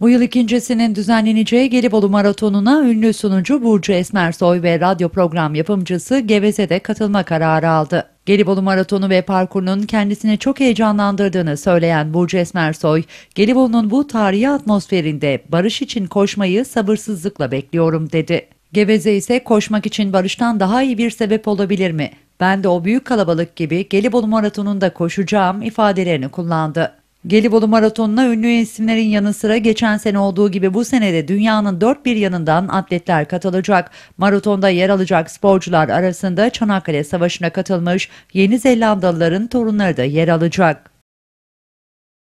Bu yıl ikincisinin düzenleneceği Gelibolu Maratonu'na ünlü sunucu Burcu Esmersoy ve radyo program yapımcısı Geveze de katılma kararı aldı. Gelibolu Maratonu ve parkurunun kendisini çok heyecanlandırdığını söyleyen Burcu Esmersoy, Gelibolu'nun bu tarihi atmosferinde barış için koşmayı sabırsızlıkla bekliyorum dedi. Geveze ise koşmak için barıştan daha iyi bir sebep olabilir mi? Ben de o büyük kalabalık gibi Gelibolu Maratonu'nda koşacağım ifadelerini kullandı. Gelibolu Maratonu'na ünlü isimlerin yanı sıra geçen sene olduğu gibi bu sene de dünyanın dört bir yanından atletler katılacak. Maratonda yer alacak sporcular arasında Çanakkale Savaşı'na katılmış Yeni Zelandalıların torunları da yer alacak.